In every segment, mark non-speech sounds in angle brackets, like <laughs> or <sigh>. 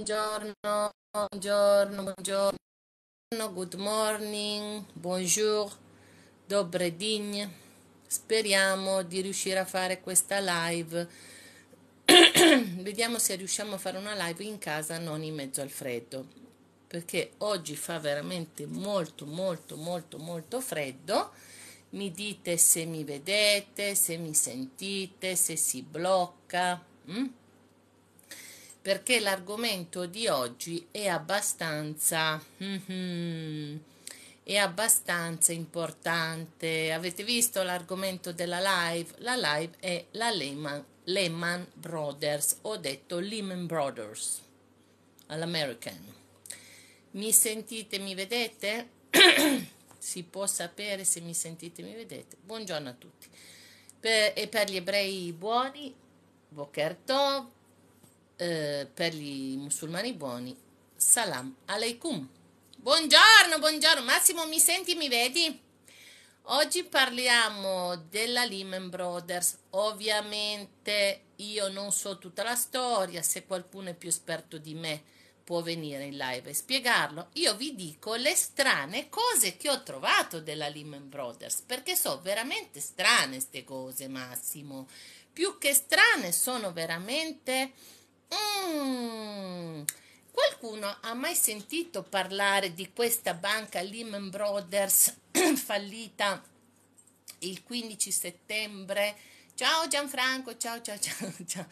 Buongiorno, buongiorno, buongiorno, good morning, bonjour, digne. Speriamo di riuscire a fare questa live. <clears throat> Vediamo se riusciamo a fare una live in casa, non in mezzo al freddo, perché oggi fa veramente molto, molto, molto, molto freddo. Mi dite se mi vedete, se mi sentite, se si blocca. Mm? perché l'argomento di oggi è abbastanza, mm-hmm, è abbastanza importante. Avete visto l'argomento della live? La live è la Lehman, Lehman Brothers, ho detto Lehman Brothers all'American. Mi sentite, mi vedete? <coughs> si può sapere se mi sentite, mi vedete. Buongiorno a tutti. Per, e per gli ebrei buoni, Boker Tov, eh, per i musulmani buoni, salam alaikum. Buongiorno, buongiorno. Massimo, mi senti, mi vedi? Oggi parliamo della Lehman Brothers. Ovviamente io non so tutta la storia, se qualcuno è più esperto di me può venire in live e spiegarlo. Io vi dico le strane cose che ho trovato della Lehman Brothers, perché so veramente strane queste cose, Massimo. Più che strane sono veramente Mm. qualcuno ha mai sentito parlare di questa banca Lehman Brothers <clears throat> fallita il 15 settembre? Ciao Gianfranco, ciao ciao ciao <laughs> ciao.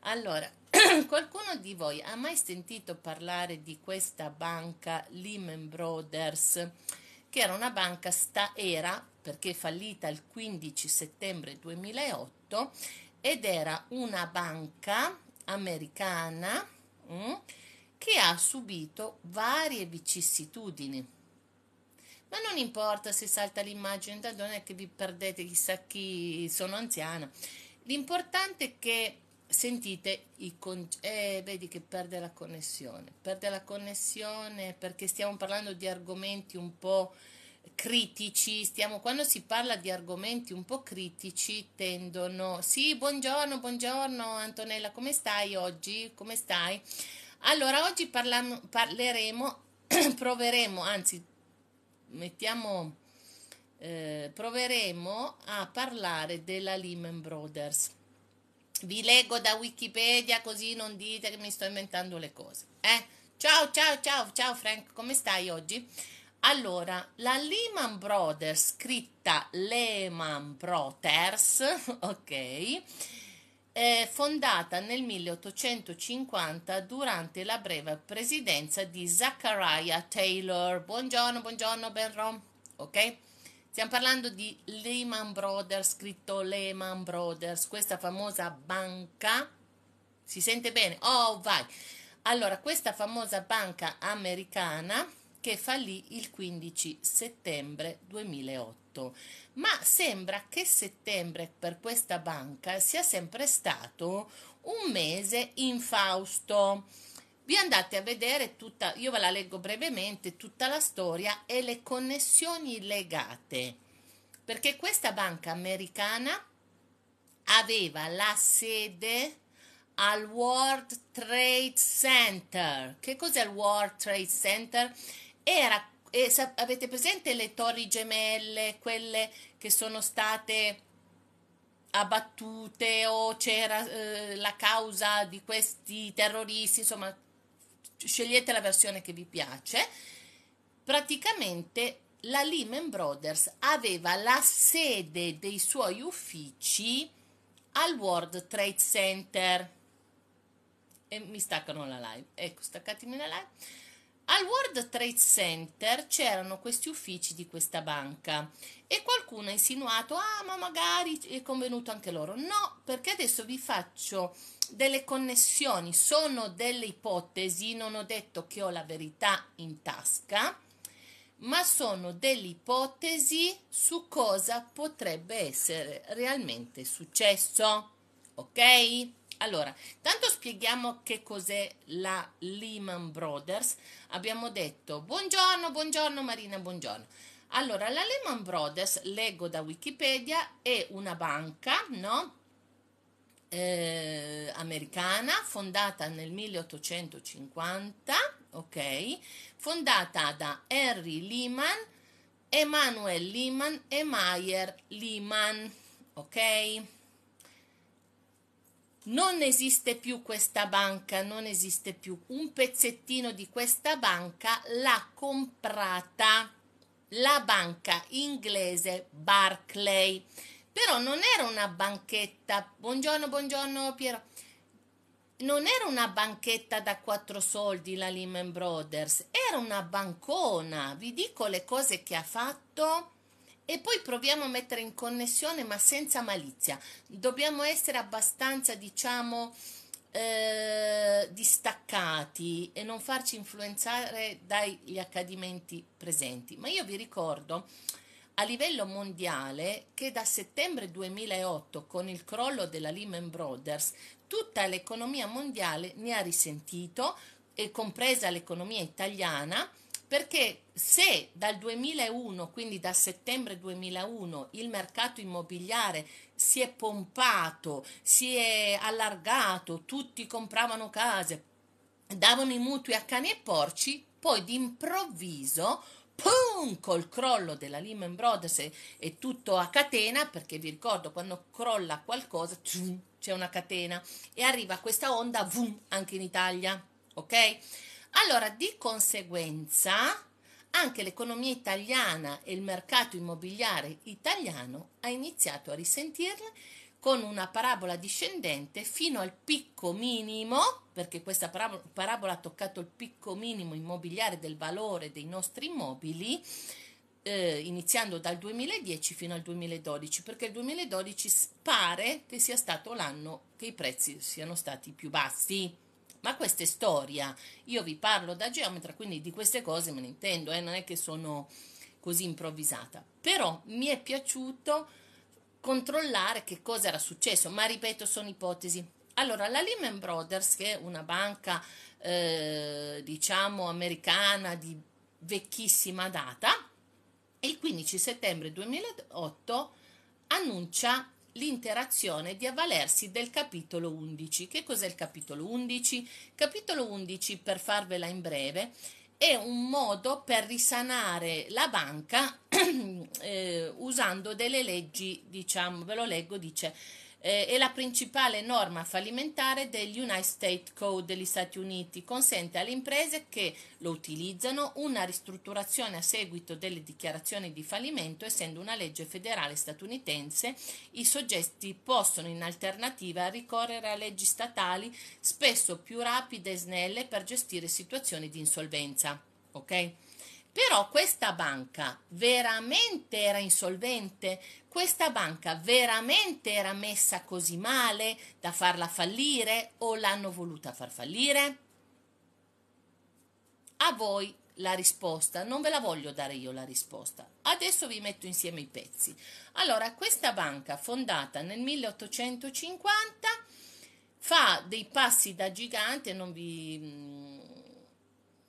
Allora, <clears throat> qualcuno di voi ha mai sentito parlare di questa banca Lehman Brothers, che era una banca sta era perché fallita il 15 settembre 2008 ed era una banca americana mh, mm, che ha subito varie vicissitudini. Ma non importa se salta l'immagine da donna che vi perdete chissà chi sono anziana. L'importante è che sentite i concetti. eh, vedi che perde la connessione, perde la connessione perché stiamo parlando di argomenti un po' critici, stiamo, quando si parla di argomenti un po' critici tendono, sì, buongiorno, buongiorno Antonella, come stai oggi? Come stai? Allora, oggi parlam, parleremo, <clears throat> proveremo, anzi, mettiamo, eh, proveremo a parlare della Lehman Brothers. Vi leggo da Wikipedia così non dite che mi sto inventando le cose. Eh? Ciao, ciao, ciao, ciao Frank, come stai oggi? Allora, la Lehman Brothers, scritta Lehman Brothers, <laughs> ok, fondata nel 1850 durante la breve presidenza di Zachariah Taylor. Buongiorno, buongiorno, ben rom, ok? Stiamo parlando di Lehman Brothers, scritto Lehman Brothers, questa famosa banca. Si sente bene? Oh, vai! Allora, questa famosa banca americana che fallì il 15 settembre 2008. Ma sembra che settembre per questa banca sia sempre stato un mese infausto. Vi andate a vedere tutta, io ve la leggo brevemente, tutta la storia e le connessioni legate, perché questa banca americana aveva la sede al World Trade Center. Che cos'è il World Trade Center? Era, eh, sap- avete presente le torri gemelle, quelle che sono state abbattute o c'era eh, la causa di questi terroristi, insomma, scegliete la versione che vi piace. Praticamente la Lehman Brothers aveva la sede dei suoi uffici al World Trade Center. E mi staccano la live. Ecco, staccatemi la live. Al World Trade Center c'erano questi uffici di questa banca e qualcuno ha insinuato, ah ma magari è convenuto anche loro. No, perché adesso vi faccio delle connessioni, sono delle ipotesi, non ho detto che ho la verità in tasca, ma sono delle ipotesi su cosa potrebbe essere realmente successo. Ok? Allora, tanto spieghiamo che cos'è la Lehman Brothers. Abbiamo detto buongiorno, buongiorno Marina, buongiorno. Allora, la Lehman Brothers, leggo da Wikipedia, è una banca, no? Eh, americana fondata nel 1850, ok? Fondata da Henry Lehman, Emanuel Lehman e Meyer Lehman, ok? non esiste più questa banca, non esiste più. Un pezzettino di questa banca l'ha comprata la banca inglese Barclay. Però non era una banchetta. Buongiorno, buongiorno Piero. Non era una banchetta da quattro soldi la Lehman Brothers, era una bancona. Vi dico le cose che ha fatto e poi proviamo a mettere in connessione ma senza malizia. Dobbiamo essere abbastanza, diciamo, eh, distaccati e non farci influenzare dagli accadimenti presenti. Ma io vi ricordo a livello mondiale che da settembre 2008 con il crollo della Lehman Brothers tutta l'economia mondiale ne ha risentito e compresa l'economia italiana perché se dal 2001, quindi da settembre 2001, il mercato immobiliare si è pompato, si è allargato, tutti compravano case, davano i mutui a cani e porci, poi d'improvviso pum, col crollo della Lehman Brothers e, tutto a catena, perché vi ricordo quando crolla qualcosa c'è una catena e arriva questa onda vum, anche in Italia, ok? Allora, di conseguenza, anche l'economia italiana e il mercato immobiliare italiano ha iniziato a risentirle con una parabola discendente fino al picco minimo, perché questa parabola, parabola ha toccato il picco minimo immobiliare del valore dei nostri immobili, eh, iniziando dal 2010 fino al 2012, perché il 2012 pare che sia stato l'anno che i prezzi siano stati più bassi ma questa è storia. Io vi parlo da geometra, quindi di queste cose me ne intendo, eh, non è che sono così improvvisata. Però mi è piaciuto controllare che cosa era successo, ma ripeto, sono ipotesi. Allora, la Lehman Brothers, che è una banca, eh, diciamo, americana di vecchissima data, il 15 settembre 2008 annuncia l'interazione di avvalersi del capitolo 11. Che cos'è il capitolo 11? Capitolo 11, per farvela in breve, è un modo per risanare la banca <clears throat> eh, usando delle leggi, diciamo, ve lo leggo, dice eh, è la principale norma fallimentare degli United States Code degli Stati Uniti. Consente alle imprese che lo utilizzano una ristrutturazione a seguito delle dichiarazioni di fallimento, essendo una legge federale statunitense. I soggetti possono in alternativa ricorrere a leggi statali spesso più rapide e snelle per gestire situazioni di insolvenza. Ok? Però questa banca veramente era insolvente questa banca veramente era messa così male da farla fallire o l'hanno voluta far fallire? A voi la risposta, non ve la voglio dare io la risposta. Adesso vi metto insieme i pezzi. Allora, questa banca fondata nel 1850 fa dei passi da gigante, non vi, mm,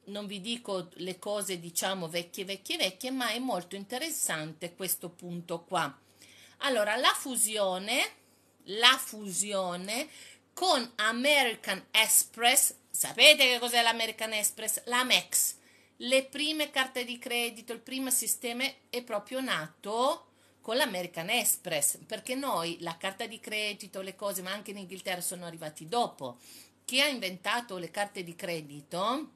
non vi dico le cose diciamo vecchie, vecchie, vecchie, ma è molto interessante questo punto qua. Allora, la fusione, la fusione con American Express, sapete che cos'è l'American Express? La MEX, le prime carte di credito, il primo sistema è proprio nato con l'American Express, perché noi la carta di credito, le cose, ma anche in Inghilterra sono arrivati dopo. Chi ha inventato le carte di credito?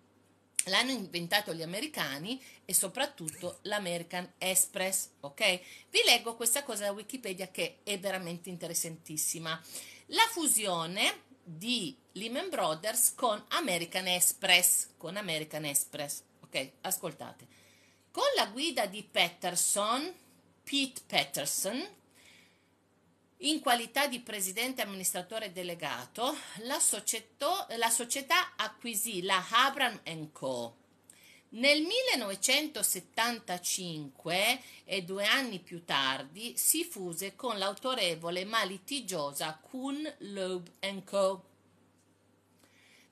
L'hanno inventato gli americani e soprattutto l'American Express, ok? Vi leggo questa cosa da Wikipedia che è veramente interessantissima. La fusione di Lehman Brothers con American Express, con American Express, ok? Ascoltate. Con la guida di Patterson, Pete Patterson, in qualità di presidente amministratore delegato, la, società, la società acquisì la Abram Co. Nel 1975 e due anni più tardi si fuse con l'autorevole ma litigiosa Kuhn Loeb Co.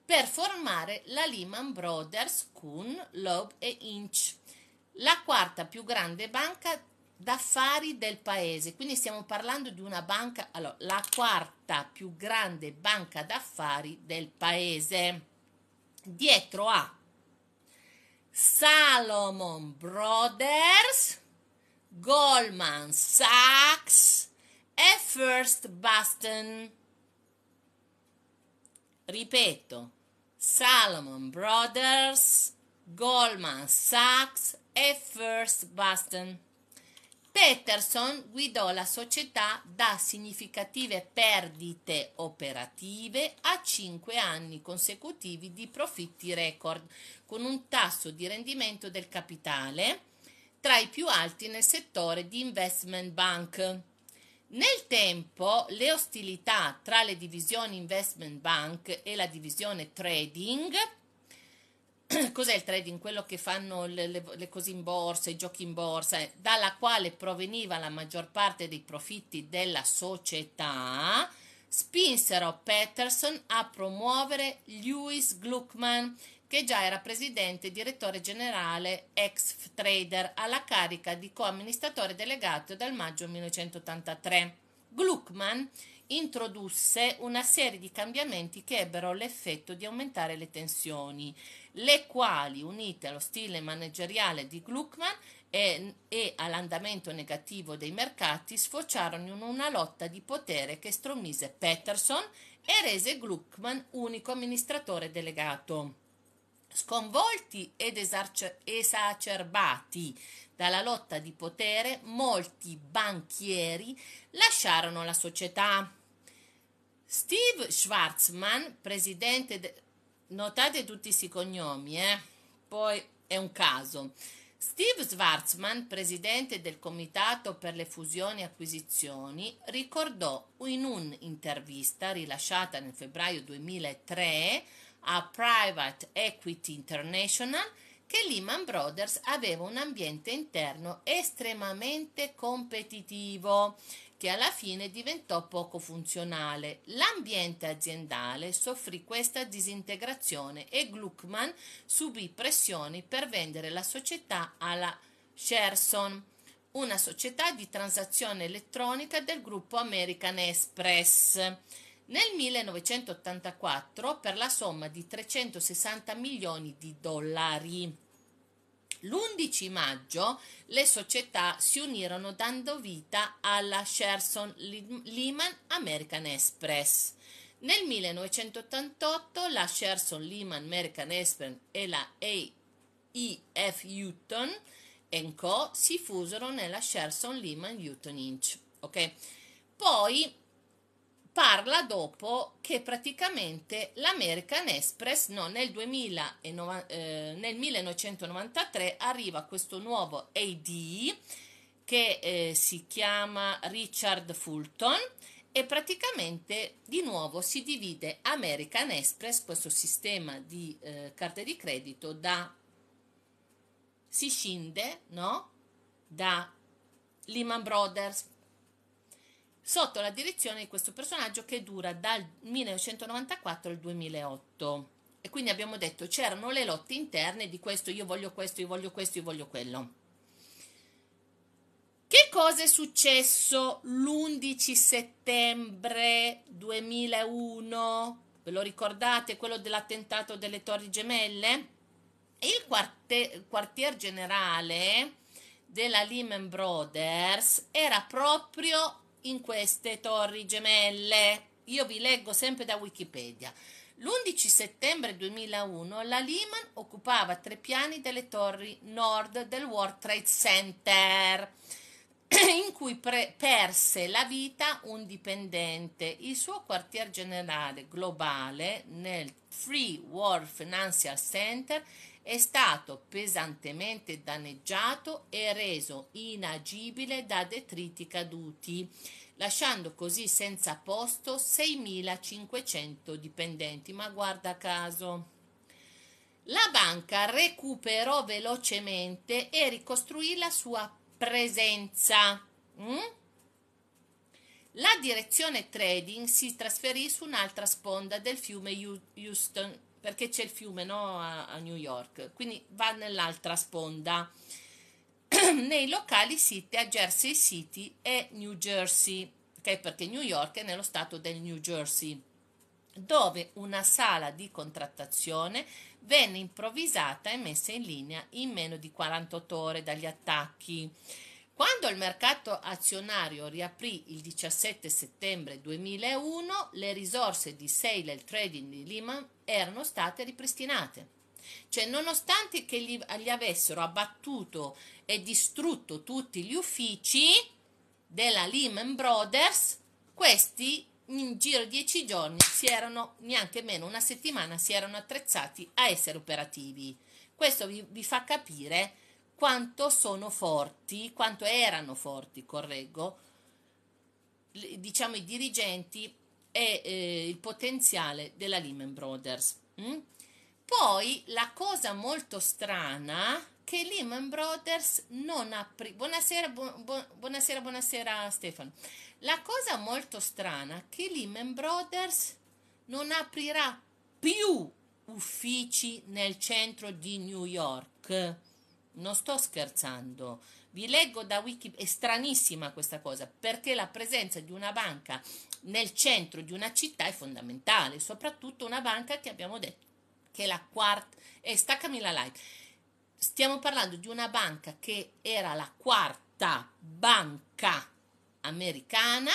per formare la Lehman Brothers Kuhn, Loeb e Inch, la quarta più grande banca d'affari del paese. Quindi stiamo parlando di una banca, allora, la quarta più grande banca d'affari del paese. Dietro a Salomon Brothers, Goldman Sachs e First Boston. Ripeto, Salomon Brothers, Goldman Sachs e First Boston. Peterson guidò la società da significative perdite operative a 5 anni consecutivi di profitti record, con un tasso di rendimento del capitale tra i più alti nel settore di investment bank. Nel tempo le ostilità tra le divisioni investment bank e la divisione trading <clears throat> cos'è il trading? Quello che fanno le, le, le, cose in borsa, i giochi in borsa, eh, dalla quale proveniva la maggior parte dei profitti della società, spinsero Patterson a promuovere Lewis Gluckman, che già era presidente e direttore generale ex trader, alla carica di co-amministratore delegato dal maggio 1983. Gluckman introdusse una serie di cambiamenti che ebbero l'effetto di aumentare le tensioni, le quali, unite allo stile manageriale di Gluckman e, e all'andamento negativo dei mercati, sfociarono in una lotta di potere che stromise Peterson e rese Gluckman unico amministratore delegato. Sconvolti ed esacerbati dalla lotta di potere molti banchieri lasciarono la società. Steve Schwarzman, presidente de... notate tutti questi cognomi, eh? poi è un caso. Steve Schwarzman, presidente del Comitato per le fusioni e acquisizioni, ricordò in un'intervista rilasciata nel febbraio 2003 a Private Equity International che Lehman Brothers aveva un ambiente interno estremamente competitivo che alla fine diventò poco funzionale. L'ambiente aziendale soffrì questa disintegrazione e Gluckman subì pressioni per vendere la società alla Sherson, una società di transazione elettronica del gruppo American Express nel 1984 per la somma di 360 milioni di dollari. L'11 maggio le società si unirono dando vita alla Sherson Lehman American Express. Nel 1988 la Sherson Lehman American Express e la AEF Houghton Co. si fusero nella Sherson Lehman Houghton Inc. Okay? Poi parla dopo che praticamente l'American Express no, nel, 2000, eh, nel, 1993 arriva questo nuovo AD che eh, si chiama Richard Fulton e praticamente di nuovo si divide American Express, questo sistema di eh, carte di credito, da si scinde no? da Lehman Brothers, sotto la direzione di questo personaggio che dura dal 1994 al 2008. E quindi abbiamo detto c'erano le lotte interne di questo, io voglio questo, io voglio questo, io voglio quello. Che cosa è successo l'11 settembre 2001? Ve lo ricordate quello dell'attentato delle Torri Gemelle? Il quartier, quartier generale della Lehman Brothers era proprio in queste torri gemelle. Io vi leggo sempre da Wikipedia. L'11 settembre 2001 la Lehman occupava tre piani delle torri nord del World Trade Center, <clears throat> in cui pre- perse la vita un dipendente. Il suo quartier generale globale nel Free World Financial Center è stato pesantemente danneggiato e reso inagibile da detriti caduti, lasciando così senza posto 6.500 dipendenti. Ma guarda caso. La banca recuperò velocemente e ricostruì la sua presenza. Mm? La direzione trading si trasferì su un'altra sponda del fiume Houston, perché c'è il fiume no? a, a New York, quindi va nell'altra sponda, <clears throat> nei locali siti a Jersey City e New Jersey, okay? perché New York è nello stato del New Jersey, dove una sala di contrattazione venne improvvisata e messa in linea in meno di 48 ore dagli attacchi quando il mercato azionario riaprì il 17 settembre 2001, le risorse di Sale e Trading di Lehman erano state ripristinate. Cioè, nonostante che gli, gli avessero abbattuto e distrutto tutti gli uffici della Lehman Brothers, questi in giro di dieci giorni si erano, neanche meno una settimana, si erano attrezzati a essere operativi. Questo vi, vi fa capire quanto sono forti, quanto erano forti, correggo, diciamo i dirigenti e eh, il potenziale della Lehman Brothers. Mm? Poi la cosa molto strana che Lehman Brothers non ha... buonasera, bu- bu- buonasera, buonasera Stefano. La cosa molto strana che Lehman Brothers non aprirà più uffici nel centro di New York non sto scherzando. Vi leggo da Wikipedia, è stranissima questa cosa, perché la presenza di una banca nel centro di una città è fondamentale, soprattutto una banca che abbiamo detto che è la quarta, e eh, staccami la live, stiamo parlando di una banca che era la quarta banca americana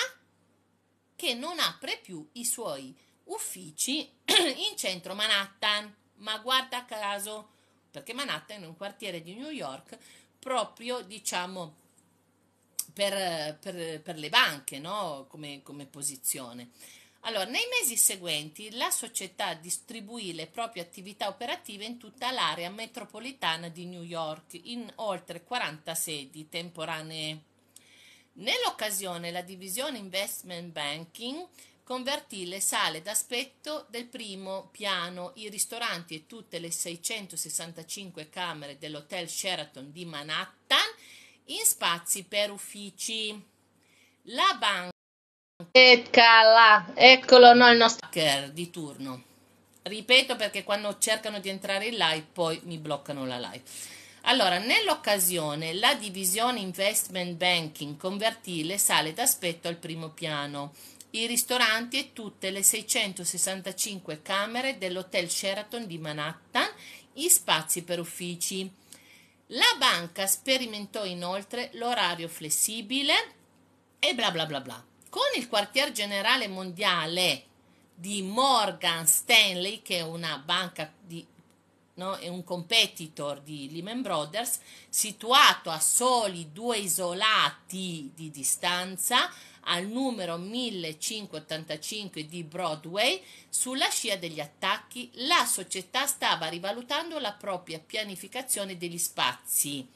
che non apre più i suoi uffici <clears throat> in centro Manhattan, ma guarda caso perché Manhattan è un quartiere di New York proprio, diciamo, per, per, per le banche, no? come, come posizione. Allora, nei mesi seguenti la società distribuì le proprie attività operative in tutta l'area metropolitana di New York, in oltre 40 sedi temporanee. Nell'occasione la divisione Investment Banking convertì le sale d'aspetto del primo piano, i ristoranti e tutte le 665 camere dell'Hotel Sheraton di Manhattan in spazi per uffici. La banca eccolo no, il nostro hacker di turno. Ripeto perché quando cercano di entrare in live poi mi bloccano la live. Allora, nell'occasione la divisione investment banking convertì le sale d'aspetto al primo piano i ristoranti e tutte le 665 camere dell'Hotel Sheraton di Manhattan gli spazi per uffici. La banca sperimentò inoltre l'orario flessibile e bla bla bla bla. Con il quartier generale mondiale di Morgan Stanley, che è una banca di No? è un competitor di Lehman Brothers, situato a soli due isolati di distanza, al numero 1585 di Broadway, sulla scia degli attacchi, la società stava rivalutando la propria pianificazione degli spazi,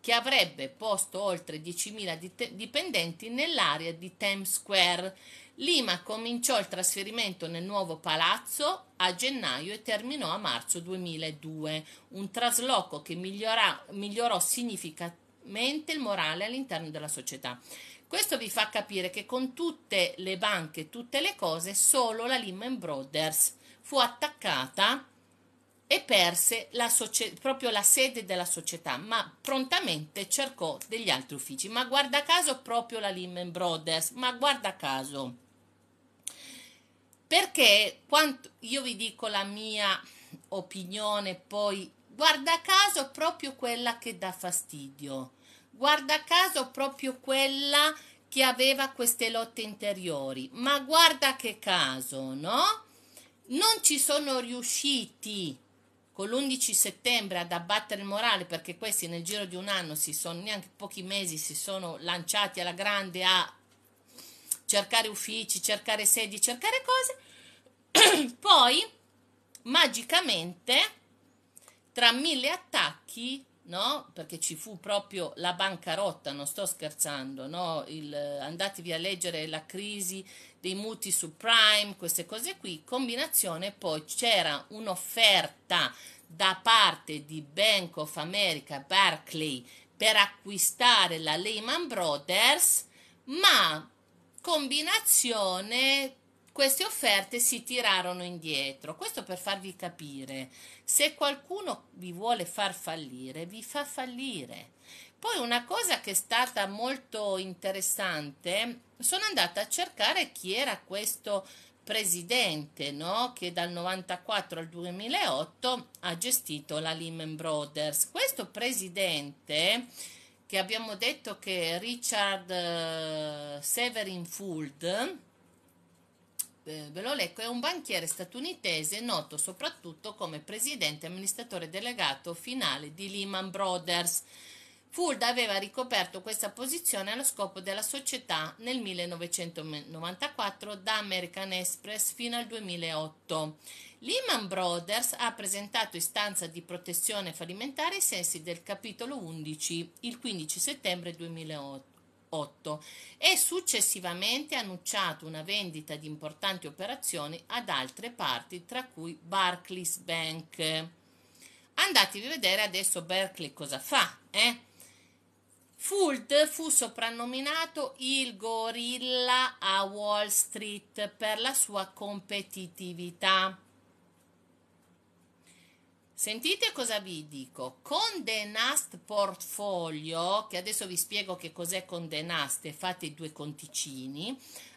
che avrebbe posto oltre 10.000 dipendenti nell'area di Times Square. Lima cominciò il trasferimento nel nuovo palazzo a gennaio e terminò a marzo 2002, un trasloco che migliorò, migliorò significativamente il morale all'interno della società. Questo vi fa capire che con tutte le banche, tutte le cose, solo la Lehman Brothers fu attaccata e perse la socie- proprio la sede della società, ma prontamente cercò degli altri uffici. Ma guarda caso proprio la Lehman Brothers, ma guarda caso. Perché quanto, io vi dico la mia opinione, poi guarda caso proprio quella che dà fastidio guarda caso proprio quella che aveva queste lotte interiori. Ma guarda che caso, no? Non ci sono riusciti con l'11 settembre ad abbattere il morale perché questi nel giro di un anno si sono neanche pochi mesi si sono lanciati alla grande a cercare uffici, cercare sedi, cercare cose. <clears throat> Poi magicamente tra mille attacchi no? Perché ci fu proprio la bancarotta, non sto scherzando, no? Il, eh, andatevi a leggere la crisi dei mutui subprime, queste cose qui, combinazione poi c'era un'offerta da parte di Bank of America Barclay per acquistare la Lehman Brothers, ma combinazione queste offerte si tirarono indietro. Questo per farvi capire, se qualcuno vi vuole far fallire, vi fa fallire. Poi una cosa che è stata molto interessante, sono andata a cercare chi era questo presidente no? che dal 1994 al 2008 ha gestito la Lehman Brothers. Questo presidente che abbiamo detto che Richard eh, Severin Fuld eh, ve lo leggo, è un banchiere statunitense noto soprattutto come presidente e amministratore delegato finale di Lehman Brothers. Fuld aveva ricoperto questa posizione allo scopo della società nel 1994 da American Express fino al 2008. Lehman Brothers ha presentato istanza di protezione fallimentare ai sensi del capitolo 11 il 15 settembre 2008. 8 e successivamente ha annunciato una vendita di importanti operazioni ad altre parti, tra cui Barclays Bank. Andatevi a vedere adesso Berkeley cosa fa. Eh? Fult fu soprannominato il gorilla a Wall Street per la sua competitività. Sentite cosa vi dico. Con The Nast Portfolio, che adesso vi spiego che cos'è con The Nast e fate i due conticini,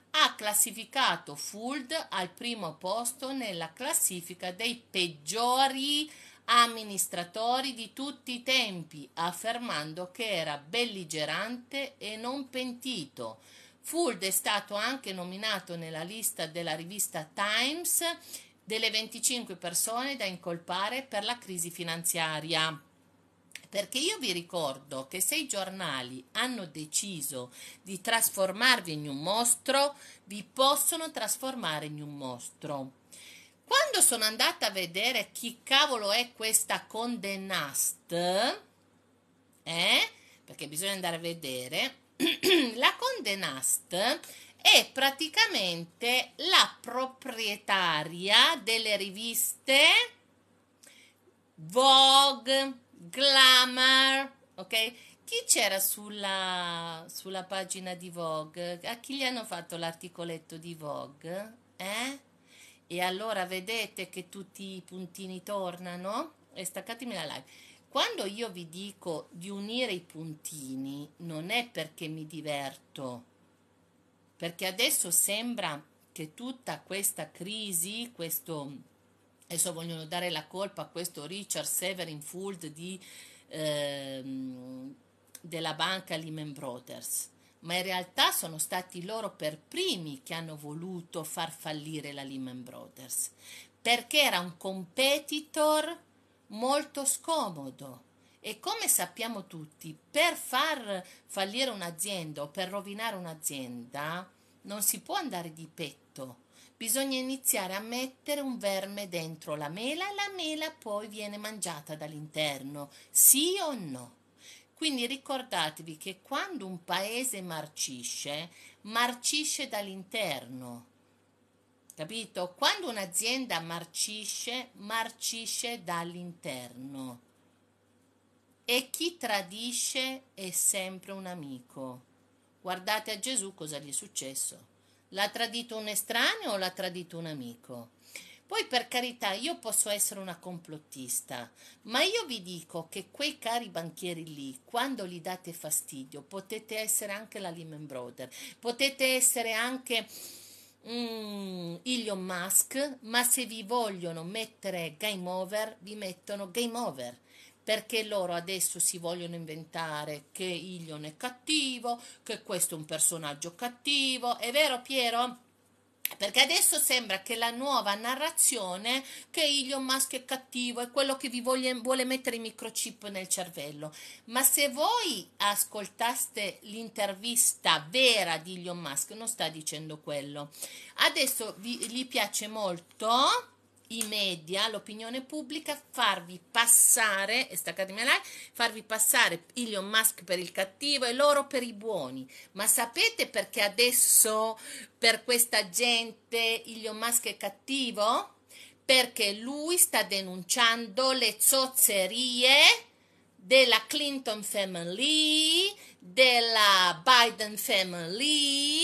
ha classificato Fuld al primo posto nella classifica dei peggiori amministratori di tutti i tempi, affermando che era belligerante e non pentito. Fuld è stato anche nominato nella lista della rivista Times delle 25 persone da incolpare per la crisi finanziaria. Perché io vi ricordo che se i giornali hanno deciso di trasformarvi in un mostro, vi possono trasformare in un mostro. Quando sono andata a vedere chi cavolo è questa condenast, eh? perché bisogna andare a vedere, <clears throat> la condenast Nast è praticamente la proprietaria delle riviste Vogue, Glamour, ok? Chi c'era sulla, sulla pagina di Vogue? A chi gli hanno fatto l'articoletto di Vogue? Eh? E allora vedete che tutti i puntini tornano? E staccatemi la live. Quando io vi dico di unire i puntini, non è perché mi diverto perché adesso sembra che tutta questa crisi, questo, adesso vogliono dare la colpa a questo Richard Severin Fuld di, eh, della banca Lehman Brothers, ma in realtà sono stati loro per primi che hanno voluto far fallire la Lehman Brothers, perché era un competitor molto scomodo e come sappiamo tutti, per far fallire un'azienda o per rovinare un'azienda non si può andare di petto. Bisogna iniziare a mettere un verme dentro la mela e la mela poi viene mangiata dall'interno, sì o no? Quindi ricordatevi che quando un paese marcisce, marcisce dall'interno capito? Quando un'azienda marcisce, marcisce dall'interno. E chi tradisce è sempre un amico. Guardate a Gesù cosa gli è successo. L'ha tradito un estraneo o l'ha tradito un amico? Poi per carità io posso essere una complottista, ma io vi dico che quei cari banchieri lì, quando gli date fastidio, potete essere anche la Lehman Brothers, potete essere anche mm, Elon Musk, ma se vi vogliono mettere game over, vi mettono game over perché loro adesso si vogliono inventare che Ilion è cattivo, che questo è un personaggio cattivo. È vero Piero? Perché adesso sembra che la nuova narrazione che Ilion Musk è cattivo, è quello che vi voglia, vuole mettere i microchip nel cervello. Ma se voi ascoltaste l'intervista vera di Ilion Musk, non sta dicendo quello. Adesso vi, gli piace molto i media, l'opinione pubblica, farvi passare, e staccatemi là, farvi passare Elon Musk per il cattivo e loro per i buoni. Ma sapete perché adesso per questa gente Elon Musk è cattivo? Perché lui sta denunciando le zozzerie della Clinton family, della Biden family,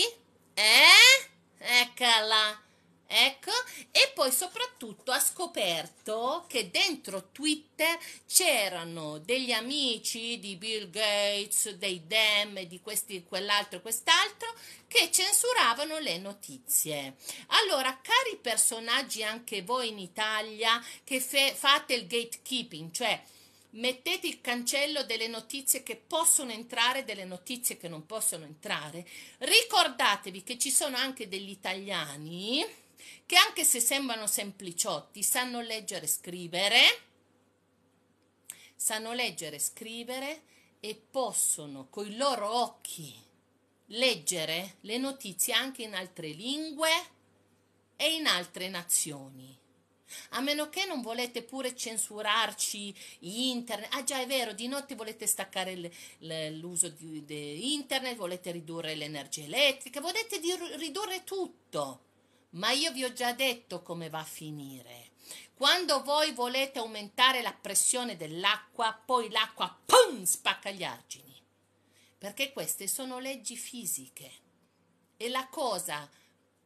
eh? Eccola Ecco, e poi soprattutto ha scoperto che dentro Twitter c'erano degli amici di Bill Gates, dei Dem, di questi, quell'altro e quest'altro, che censuravano le notizie. Allora, cari personaggi, anche voi in Italia che fe- fate il gatekeeping, cioè mettete il cancello delle notizie che possono entrare e delle notizie che non possono entrare, ricordatevi che ci sono anche degli italiani che anche se sembrano sempliciotti, sanno leggere e scrivere, sanno leggere e scrivere e possono con i loro occhi leggere le notizie anche in altre lingue e in altre nazioni. A meno che non volete pure censurarci internet. Ah già è vero, di notte volete staccare l- l- l'uso di, di internet, volete ridurre l'energia elettrica, volete ridurre tutto ma io vi ho già detto come va a finire. Quando voi volete aumentare la pressione dell'acqua, poi l'acqua pum, spacca gli argini. Perché queste sono leggi fisiche. E la cosa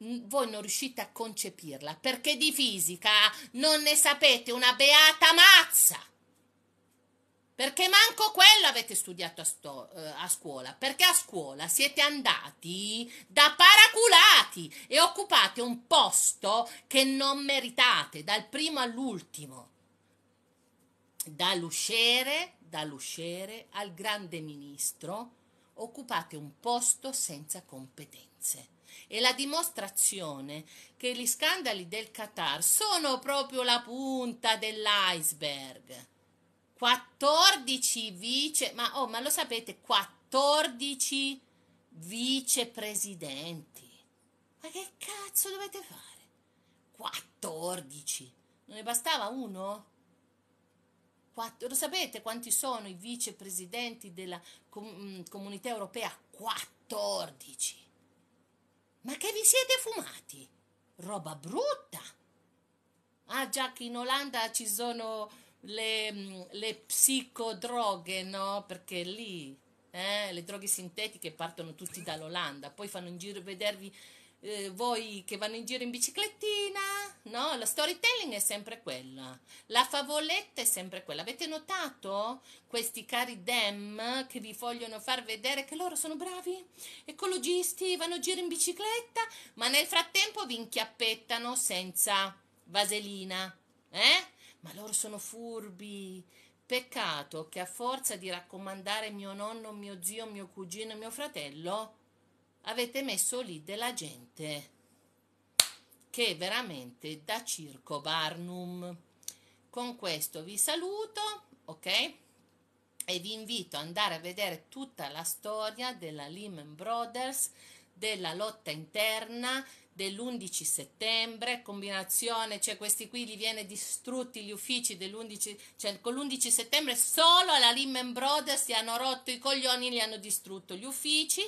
voi non riuscite a concepirla perché di fisica non ne sapete una beata mazza. Perché manco quello avete studiato a, sto, eh, a, scuola. Perché a scuola siete andati da paraculati e occupate un posto che non meritate, dal primo all'ultimo. Dall'usciere, dall'usciere al grande ministro, occupate un posto senza competenze. È la dimostrazione che gli scandali del Qatar sono proprio la punta dell'iceberg 14 vice, ma, oh, ma lo sapete, 14 vicepresidenti. Ma che cazzo dovete fare? 14. Non ne bastava uno? Quattro. Lo sapete quanti sono i vicepresidenti della com- mm, comunità europea? 14. Ma che vi siete fumati? Roba brutta. Ah già che in Olanda ci sono le, mm, le psicodroghe, no? Perché lì eh, le droghe sintetiche partono tutti dall'Olanda, poi fanno in giro vedervi eh, voi che vanno in giro in biciclettina, no? La storytelling è sempre quella, la favoletta è sempre quella. Avete notato questi cari dem che vi vogliono far vedere che loro sono bravi, ecologisti, vanno in giro in bicicletta, ma nel frattempo vi inchiappettano senza vaselina, eh? ma loro sono furbi. Peccato che a forza di raccomandare mio nonno, mio zio, mio cugino e mio fratello, avete messo lì della gente che è veramente da circo Barnum. Con questo vi saluto, ok? E vi invito ad andare a vedere tutta la storia della Lehman Brothers, della lotta interna, dell'11 settembre, combinazione, cioè questi qui li viene distrutti gli uffici dell'11, cioè con l'11 settembre solo alla Lehman Brothers si hanno rotto i coglioni, li hanno distrutto gli uffici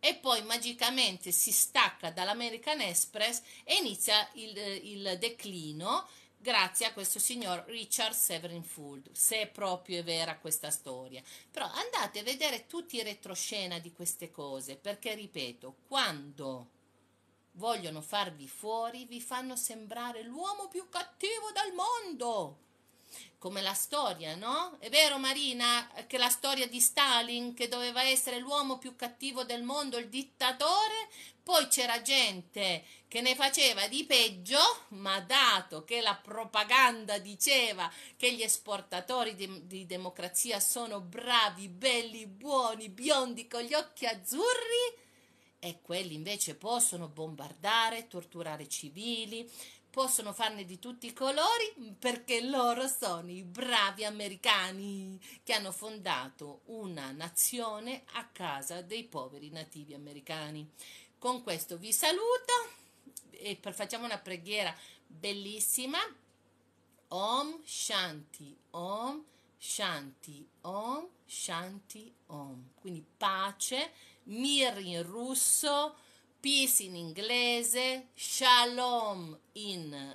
e poi magicamente si stacca dall'American Express e inizia il, il declino grazie a questo signor Richard Severin Fould, se è proprio vera questa storia. Però andate a vedere tutti i retroscena di queste cose, perché ripeto, quando vogliono farvi fuori, vi fanno sembrare l'uomo più cattivo del mondo. Come la storia, no? È vero Marina che la storia di Stalin, che doveva essere l'uomo più cattivo del mondo, il dittatore, poi c'era gente che ne faceva di peggio, ma dato che la propaganda diceva che gli esportatori di, di democrazia sono bravi, belli, buoni, biondi con gli occhi azzurri, e quelli invece possono bombardare, torturare civili, possono farne di tutti i colori perché loro sono i bravi americani che hanno fondato una nazione a casa dei poveri nativi americani. Con questo vi saluto e facciamo una preghiera bellissima. Om Shanti, Om Shanti, Om Shanti, Om. Quindi pace Mir in russo, Peace in inglese, Shalom in